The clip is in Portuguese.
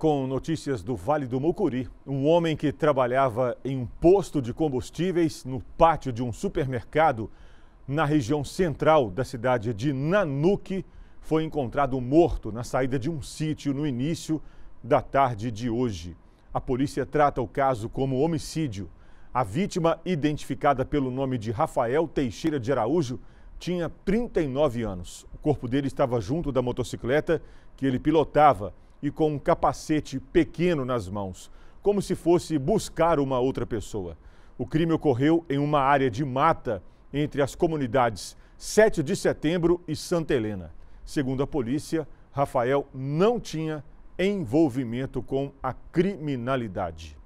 Com notícias do Vale do Mucuri, um homem que trabalhava em um posto de combustíveis no pátio de um supermercado na região central da cidade de Nanuque foi encontrado morto na saída de um sítio no início da tarde de hoje. A polícia trata o caso como homicídio. A vítima, identificada pelo nome de Rafael Teixeira de Araújo, tinha 39 anos. O corpo dele estava junto da motocicleta que ele pilotava e com um capacete pequeno nas mãos, como se fosse buscar uma outra pessoa. O crime ocorreu em uma área de mata entre as comunidades 7 de Setembro e Santa Helena. Segundo a polícia, Rafael não tinha envolvimento com a criminalidade.